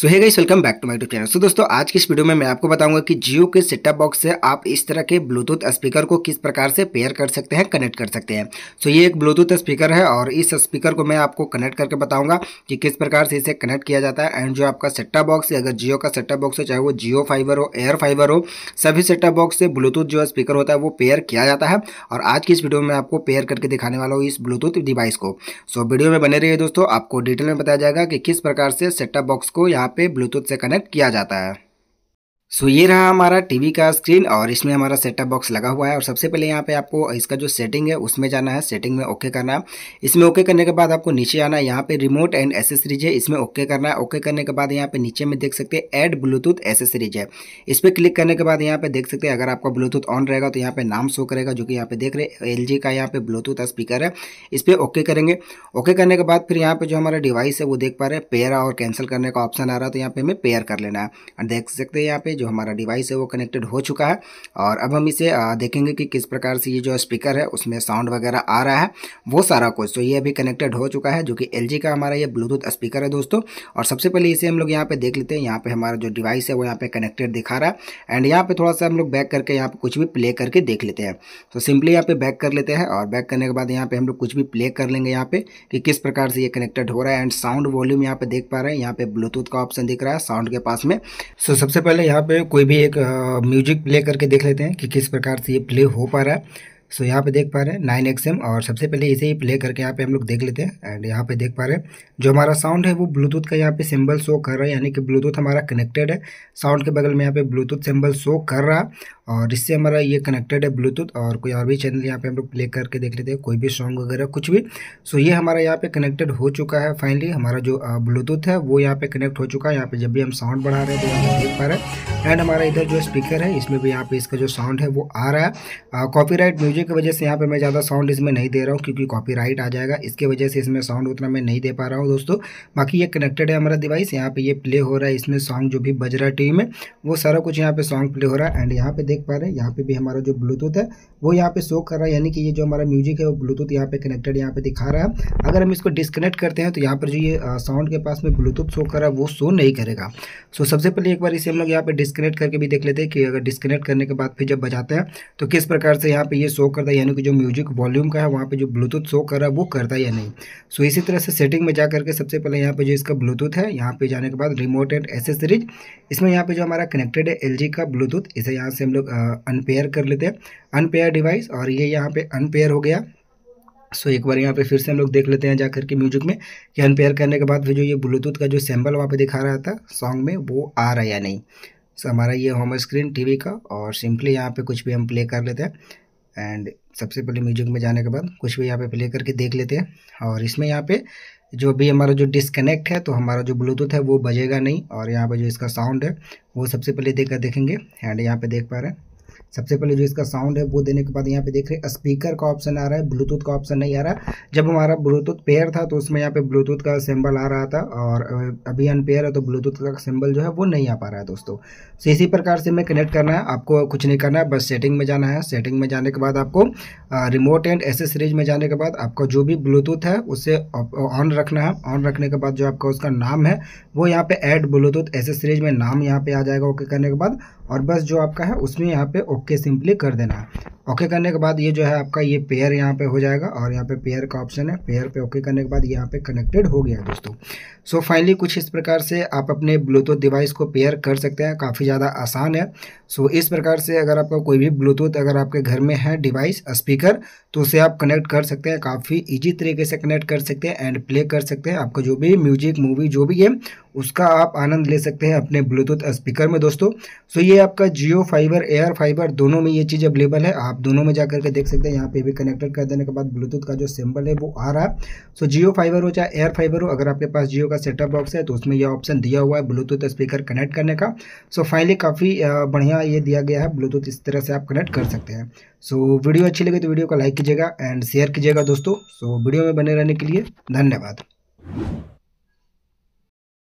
so hey guys welcome back to my YouTube channel so दोस्तों आज की इस वीडियो में मैं आपको बताऊंगा कि जियो के सेटअप बॉक्स से आप इस तरह के ब्लूटूथ स्पीकर को किस प्रकार से पेयर कर सकते हैं कनेक्ट कर सकते हैं सो so, ये एक ब्लूटूथ स्पीकर है और इस स्पीकर को मैं आपको कनेक्ट करके बताऊंगा कि किस प्रकार से इसे कनेक्ट किया जाता है एंड जो आपका सेटअप बॉक्स है अगर जियो का सेटअप बॉक्स हो चाहे वो जियो फाइबर हो एयर फाइबर हो सभी सेटअप बॉक्स से ब्लूटूथ जो स्पीकर होता है वो पेयर किया जाता है और आज की इस वीडियो में आपको पेयर करके दिखाने वाला हूँ इस ब्लूटूथ डिवाइस को सो वीडियो में बने रही दोस्तों आपको डिटेल में बताया जाएगा कि किस प्रकार से सेटअप बॉक्स को यहाँ यहाँ पे ब्लूटूथ से कनेक्ट किया जाता है सो so, ये रहा हमारा टीवी का स्क्रीन और इसमें हमारा सेटअप बॉक्स लगा हुआ है और सबसे पहले यहाँ पे आपको इसका जो सेटिंग है उसमें जाना है सेटिंग में ओके करना है इसमें ओके करने के बाद आपको नीचे आना है यहाँ पे रिमोट एंड एसेसरीज है इसमें ओके करना है ओके करने के बाद यहाँ पे नीचे में देख सकते हैं एड ब्लूटूथ एसेसरीज है इस पर क्लिक करने के बाद यहाँ पे देख सकते हैं अगर आपका ब्लूटूथ ऑन रहेगा तो यहाँ पे नाम शो करेगा जो कि यहाँ पे देख रहे एल का यहाँ पे ब्लूटूथ स्पीकर है इस पर ओके करेंगे ओके करने के बाद फिर यहाँ पे जो हमारा डिवाइस है वो देख पा रहे हैं पेयर और कैंसिल करने का ऑप्शन आ रहा है तो यहाँ पे हमें पेयर कर लेना है देख सकते हैं यहाँ पे जो हमारा डिवाइस है वो कनेक्टेड हो चुका है और अब हम इसे देखेंगे कि किस प्रकार से ये जो स्पीकर है उसमें साउंड वगैरह आ रहा है वो सारा कुछ तो ये अभी कनेक्टेड हो चुका है जो कि एल का हमारा ये ब्लूटूथ स्पीकर है दोस्तों और सबसे पहले इसे हम लोग यहाँ पे देख लेते हैं यहाँ पे हमारा जो डिवाइस है वो यहाँ पे कनेक्टेड दिखा रहा है एंड यहाँ पर थोड़ा सा हम लोग बैक करके यहाँ पे कुछ भी प्ले करके देख लेते हैं तो सिंपली यहाँ पे बैक कर लेते हैं और बैक करने के बाद यहाँ पे हम लोग कुछ भी प्ले कर लेंगे यहाँ पे कि किस प्रकार से ये कनेक्टेड हो रहा है एंड साउंड वॉल्यूम यहाँ पे देख पा रहे हैं यहाँ पे ब्लूटूथ का ऑप्शन दिख रहा है साउंड के पास में सो so, सबसे पहले यहाँ पे कोई भी एक म्यूजिक प्ले करके देख लेते हैं कि किस प्रकार से ये प्ले हो पा रहा है सो यहाँ पे देख पा रहे हैं नाइन एक्स एम और सबसे पहले इसे ही प्ले करके यहाँ पे हम लोग देख लेते हैं एंड यहाँ पे देख पा रहे हैं जो हमारा साउंड है वो ब्लूटूथ का यहाँ पे सिंबल शो कर रहा है यानी कि ब्लूटूथ हमारा कनेक्टेड है साउंड के बगल में यहाँ पे ब्लूटूथ सिंबल शो कर रहा है और इससे हमारा ये कनेक्टेड है ब्लूटूथ और कोई और भी चैनल यहाँ पे हम लोग प्ले करके देख लेते हैं कोई भी सॉन्ग वगैरह कुछ भी सो ये हमारा यहाँ पे कनेक्टेड हो चुका है फाइनली हमारा जो ब्लूटूथ है वो यहाँ पे कनेक्ट हो चुका है यहाँ पे जब भी हम साउंड बढ़ा रहे हैं तो यहाँ देख पा रहे हैं एंड हमारा इधर जो स्पीकर है इसमें भी यहाँ पे इसका जो साउंड है वो आ रहा है कॉपी म्यूजिक की वजह से यहाँ पर मैं ज़्यादा साउंड इसमें नहीं दे रहा हूँ क्योंकि कॉपी आ जाएगा इसकी वजह से इसमें साउंड उतना मैं नहीं दे पा रहा हूँ दोस्तों बाकी ये कनेक्टेड है हमारा डिवाइस यहाँ पर ये प्ले हो रहा है इसमें सॉन्ग जो भी बज रहा है टीवी में वो सारा कुछ यहाँ पे सॉन्ग प्ले हो रहा है एंड यहाँ पे देख देख पा रहे हैं यहाँ पे भी हमारा जो ब्लूटूथ है वो यहाँ पे शो कर रहा है यानी कि ये जो हमारा म्यूजिक है वो ब्लूटूथ यहाँ पे कनेक्टेड यहाँ पे दिखा रहा है अगर हम इसको डिस्कनेक्ट करते हैं तो यहाँ पर जो ये साउंड के पास में ब्लूटूथ शो कर रहा है वो शो नहीं करेगा सो सबसे पहले एक बार इसे हम लोग यहाँ पर डिस्कनेक्ट करके भी देख लेते हैं कि अगर डिस्कनेक्ट करने के बाद फिर जब बजाते हैं तो किस प्रकार से यहाँ पर ये शो करता है यानी कि जो म्यूजिक वॉल्यूम का है वहाँ पर जो ब्लूटूथ शो कर रहा है वो करता है या नहीं सो इसी तरह से सेटिंग में जा करके सबसे पहले यहाँ पर जो इसका ब्लूटूथ है यहाँ पर जाने के बाद रिमोट एंड एसेसरीज इसमें यहाँ पर जो हमारा कनेक्टेड है एल का ब्लूटूथ इसे यहाँ से हम लोग अनपेयर कर लेते हैं अनपेयर डिवाइस और ये यहाँ पे अनपेयर हो गया सो so, एक बार यहाँ पे फिर से हम लोग देख लेते हैं जा के म्यूजिक में कि अनपेयर करने के बाद फिर जो ये ब्लूटूथ का जो सैम्बल वहाँ पे दिखा रहा था सॉन्ग में वो आ रहा है या नहीं सो so, हमारा ये होम स्क्रीन टीवी का और सिंपली यहाँ पे कुछ भी हम प्ले कर लेते हैं एंड सबसे पहले म्यूजिक में जाने के बाद कुछ भी यहाँ पे प्ले करके देख लेते हैं और इसमें यहाँ पे जो भी हमारा जो डिसकनेक्ट है तो हमारा जो ब्लूटूथ है वो बजेगा नहीं और यहाँ पे जो इसका साउंड है वो सबसे पहले देखकर देखेंगे एंड यहाँ पे देख पा रहे हैं सबसे पहले जो इसका साउंड है वो देने के बाद यहाँ पे देख रहे हैं स्पीकर का ऑप्शन आ रहा है ब्लूटूथ का ऑप्शन नहीं आ रहा जब हमारा ब्लूटूथ पेयर था तो उसमें यहाँ पे ब्लूटूथ का सिंबल आ रहा था और अभी अनपेयर है तो ब्लूटूथ का सिंबल जो है वो नहीं आ पा रहा है दोस्तों सो तो इसी प्रकार से हमें कनेक्ट करना है आपको कुछ नहीं करना है बस सेटिंग में जाना है सेटिंग में जाने के बाद आपको रिमोट एंड एसेसरीज में जाने के बाद आपका जो भी ब्लूटूथ है उसे ऑन रखना है ऑन रखने के बाद जो आपका उसका नाम है वो यहाँ पे एड ब्लूटूथ एसेसरीज में नाम यहाँ पे आ जाएगा ओके करने के बाद और बस जो आपका है उसमें यहाँ पे ओके सिंपली कर देना है ओके करने के बाद ये जो है आपका ये पेयर यहाँ पे हो जाएगा और यहाँ पे पेयर का ऑप्शन है पेयर पे ओके करने के बाद यहाँ पे कनेक्टेड हो गया दोस्तों सो so फाइनली कुछ इस प्रकार से आप अपने ब्लूटूथ डिवाइस को पेयर कर सकते हैं काफ़ी ज़्यादा आसान है सो so इस प्रकार से अगर आपका कोई भी ब्लूटूथ अगर आपके घर में है डिवाइस स्पीकर तो उसे आप कनेक्ट कर सकते हैं काफ़ी ईजी तरीके से कनेक्ट कर सकते हैं एंड प्ले कर सकते हैं आपका जो भी म्यूजिक मूवी जो भी है उसका आप आनंद ले सकते हैं अपने ब्लूटूथ स्पीकर में दोस्तों सो ये आपका जियो फाइबर एयर फाइबर दोनों में ये चीज़ अवेलेबल है आप दोनों में जा करके देख सकते हैं यहाँ पे भी कनेक्टेड कर देने के बाद ब्लूटूथ का जो सिंबल है वो आ रहा है सो जियो फाइबर हो चाहे एयर फाइबर हो अगर आपके पास जियो का सेटअप बॉक्स है तो उसमें यह ऑप्शन दिया हुआ है ब्लूटूथ स्पीकर कनेक्ट करने का सो फाइनली काफ़ी बढ़िया ये दिया गया है ब्लूटूथ इस तरह से आप कनेक्ट कर सकते हैं सो वीडियो अच्छी लगी तो वीडियो को लाइक कीजिएगा एंड शेयर कीजिएगा दोस्तों सो वीडियो में बने रहने के लिए धन्यवाद